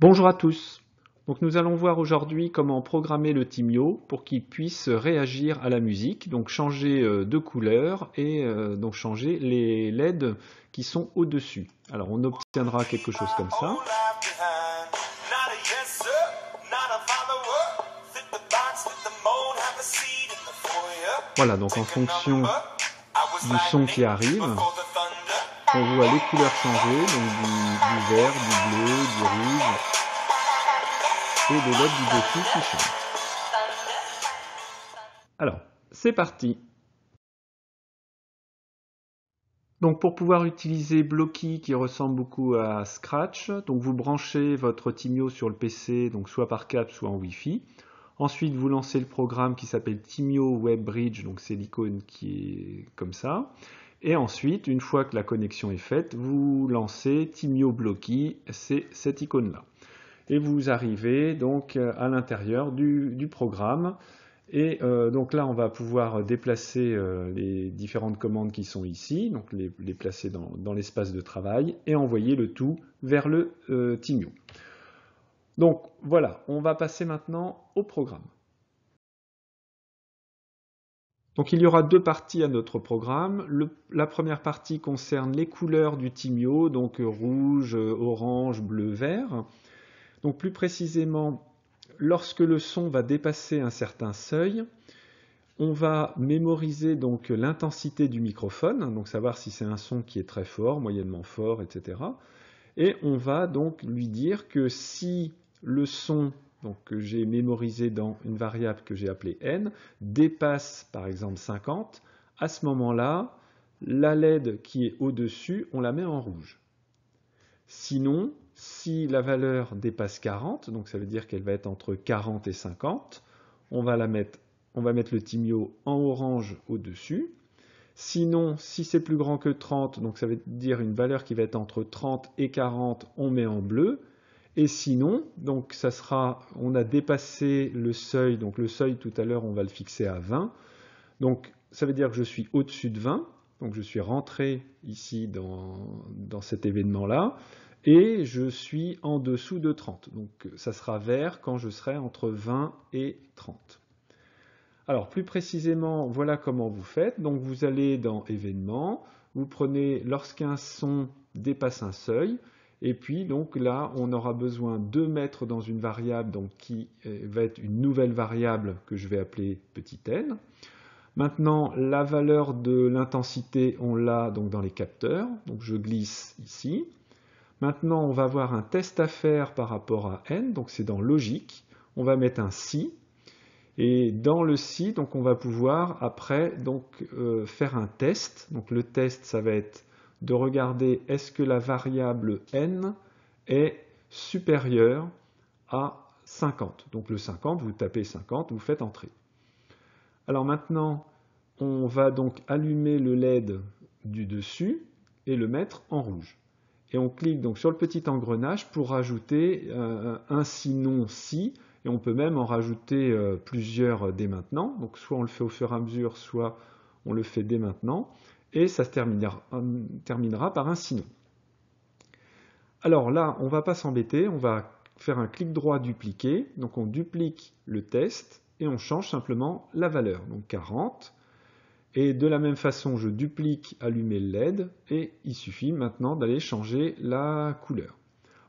Bonjour à tous. Donc nous allons voir aujourd'hui comment programmer le Timio pour qu'il puisse réagir à la musique, donc changer euh, de couleur et euh, donc changer les LED qui sont au-dessus. Alors on obtiendra quelque chose comme ça. Voilà, donc en fonction du son qui arrive, on voit les couleurs changer, donc du vert, du bleu, du rouge, des du Alors, c'est parti Donc pour pouvoir utiliser Blocky qui ressemble beaucoup à Scratch, donc vous branchez votre Timio sur le PC, donc soit par câble, soit en Wi-Fi. Ensuite, vous lancez le programme qui s'appelle Timio Web Bridge, donc c'est l'icône qui est comme ça. Et ensuite, une fois que la connexion est faite, vous lancez Timio Blocky, c'est cette icône-là et vous arrivez donc euh, à l'intérieur du, programme. Et euh, donc là, on va pouvoir déplacer euh, les différentes commandes qui sont ici, donc les, placer dans, l'espace de travail et envoyer le tout vers le Timio. Donc voilà, on va passer maintenant au programme. Donc il y aura deux parties à notre programme. la première partie concerne les couleurs du Timio, donc rouge, orange, bleu, vert. Donc plus précisément, lorsque le son va dépasser un certain seuil, on va mémoriser donc l'intensité du microphone, hein, donc savoir si c'est un son qui est très fort, moyennement fort, etc. Et on va donc lui dire que si le son que j'ai mémorisé dans une variable que j'ai appelée n dépasse par exemple 50, à ce moment-là, la LED qui est au-dessus, on la met en rouge. Sinon, si la valeur dépasse 40, donc ça veut dire qu'elle va être entre 40 et 50, on va, mettre, le timio en orange au-dessus. Sinon, si c'est plus grand que 30, donc ça veut dire une valeur qui va être entre 30 et 40, on met en bleu. Et sinon, donc ça sera, on a dépassé le seuil, donc le seuil tout à l'heure, on va le fixer à 20. Donc ça veut dire que je suis au-dessus de 20, donc je suis rentré ici dans cet événement-là et je suis en dessous de 30. Donc ça sera vert quand je serai entre 20 et 30. Alors plus précisément, voilà comment vous faites. Donc vous allez dans événements, vous prenez lorsqu'un son dépasse un seuil, et puis donc là on aura besoin de mettre dans une variable donc, qui euh, va être une nouvelle variable que je vais appeler petit n. Maintenant, la valeur de l'intensité, on l'a donc dans les capteurs. Donc je glisse ici. Maintenant, on va avoir un test à faire par rapport à n, donc c'est dans logique. On va mettre un si, et dans le si, donc on va pouvoir après donc, euh, faire un test. Donc le test, ça va être de regarder est-ce que la variable n est supérieure à 50. Donc le 50, vous tapez 50, vous faites entrer. Alors maintenant, on va donc allumer le LED du dessus et le mettre en rouge et on clique donc sur le petit engrenage pour rajouter euh, un sinon si, et on peut même en rajouter euh, plusieurs dès maintenant, donc soit on le fait au fur et à mesure, soit on le fait dès maintenant, et ça se terminera, euh, terminera par un sinon. Alors là, on ne va pas s'embêter, on va faire un clic droit dupliquer, donc on duplique le test, et on change simplement la valeur, donc 40, et de la même façon, je duplique allumer le LED et il suffit maintenant d'aller changer la couleur.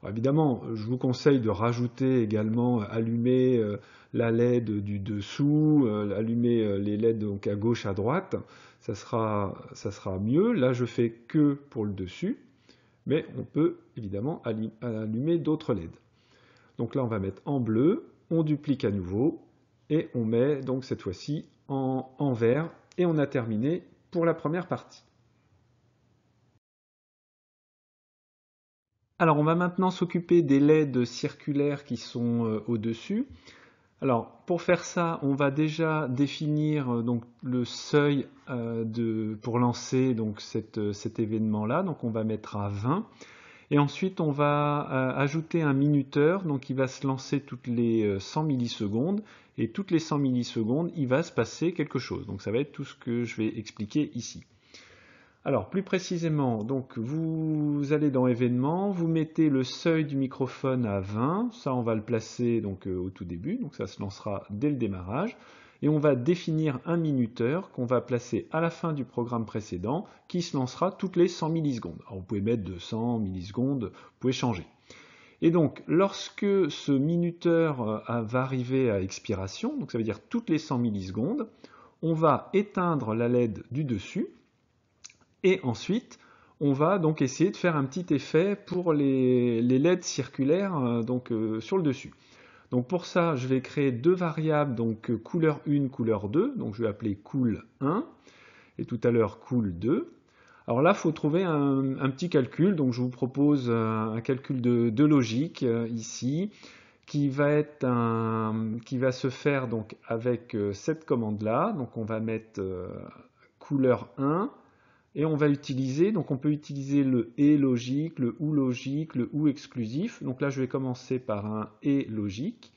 évidemment, je vous conseille de rajouter également allumer euh, la LED du dessous, euh, allumer euh, les LED donc à gauche, à droite. Ça sera, mieux. Là, je fais que pour le dessus, mais on peut évidemment allumer d'autres LED. Donc là, on va mettre en bleu, on duplique à nouveau et on met donc cette fois-ci en vert et on a terminé pour la première partie. Alors on va maintenant s'occuper des LED circulaires qui sont euh, au-dessus. Alors pour faire ça, on va déjà définir euh, donc, le seuil euh, pour lancer donc, cet événement-là. Donc on va mettre à 20. Et ensuite, on va euh, ajouter un minuteur, donc il va se lancer toutes les 100 euh, millisecondes. Et toutes les 100 millisecondes, il va se passer quelque chose. Donc ça va être tout ce que je vais expliquer ici. Alors plus précisément, vous allez dans événements, vous mettez le seuil du microphone à 20, ça on va le placer euh, au tout début, donc ça se lancera dès le démarrage et on va définir un minuteur qu'on va placer à la fin du programme précédent qui se lancera toutes les 100 millisecondes. Alors vous pouvez mettre 200 millisecondes, vous pouvez changer. Et donc, lorsque ce minuteur euh, va arriver à expiration, donc ça veut dire toutes les 100 millisecondes, on va éteindre la LED du dessus et ensuite on va donc essayer de faire un petit effet pour les, LED circulaires euh, euh, sur le dessus. Donc pour ça, je vais créer deux variables, donc euh, couleur 1, couleur 2. Donc je vais appeler cool 1 et tout à l'heure cool 2. Alors là, il faut trouver un, petit calcul. Donc je vous propose un, calcul de, logique euh, ici qui va, être un, qui va se faire avec euh, cette commande là. Donc on va mettre couleur 1 et on va utiliser, donc on peut utiliser le et logique, le ou logique, le ou exclusif. Donc là, je vais commencer par un et logique.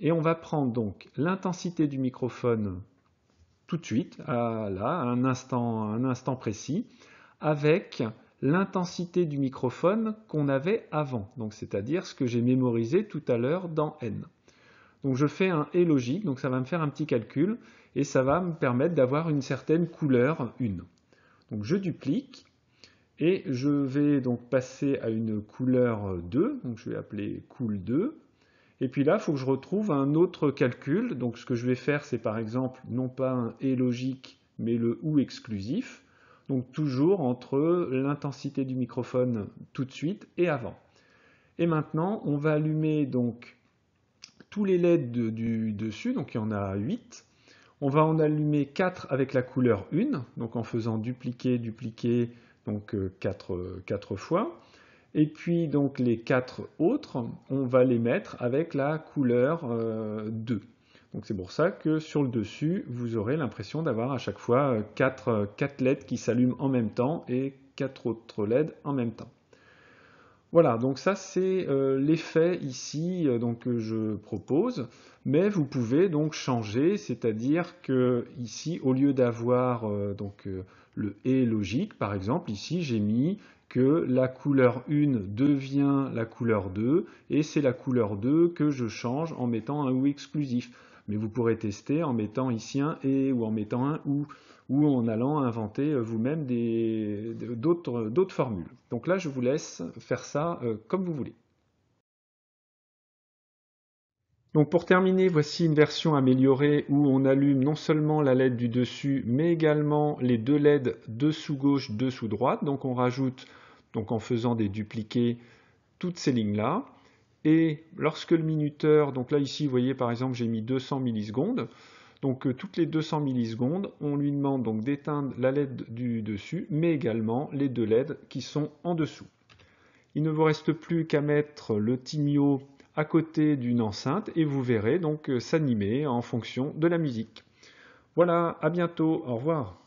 Et on va prendre donc l'intensité du microphone tout de suite, à, là, un instant, précis, avec l'intensité du microphone qu'on avait avant, donc c'est-à-dire ce que j'ai mémorisé tout à l'heure dans N. Donc je fais un et logique, donc ça va me faire un petit calcul, et ça va me permettre d'avoir une certaine couleur une ». Donc je duplique et je vais donc passer à une couleur 2, donc je vais appeler cool 2. Et puis là, il faut que je retrouve un autre calcul. Donc ce que je vais faire, c'est par exemple, non pas un et logique, mais le ou exclusif. Donc toujours entre l'intensité du microphone tout de suite et avant. Et maintenant, on va allumer donc tous les LED du dessus, donc il y en a 8. On va en allumer 4 avec la couleur 1, donc en faisant dupliquer, dupliquer, donc 4, euh, euh, fois. Et puis donc les 4 autres, on va les mettre avec la couleur 2. Euh, donc c'est pour ça que sur le dessus, vous aurez l'impression d'avoir à chaque fois 4, 4 LED qui s'allument en même temps et 4 autres LED en même temps. Voilà, donc ça c'est euh, l'effet ici euh, que je propose, mais vous pouvez donc changer, c'est-à-dire que ici au lieu d'avoir euh, le et logique, par exemple ici j'ai mis que la couleur 1 devient la couleur 2 et c'est la couleur 2 que je change en mettant un ou exclusif mais vous pourrez tester en mettant ici un et ou en mettant un ou ou en allant inventer euh, vous-même d'autres formules. Donc là, je vous laisse faire ça euh, comme vous voulez. Donc pour terminer, voici une version améliorée où on allume non seulement la LED du dessus, mais également les deux LED, dessous sous gauche, dessous sous droite. Donc on rajoute, en faisant des dupliqués, toutes ces lignes-là. Et lorsque le minuteur, donc là ici vous voyez par exemple j'ai mis 200 millisecondes, donc euh, toutes les 200 millisecondes on lui demande donc d'éteindre la LED du dessus mais également les deux LED qui sont en dessous. Il ne vous reste plus qu'à mettre le Timio à côté d'une enceinte et vous verrez donc euh, s'animer en fonction de la musique. Voilà, à bientôt, au revoir.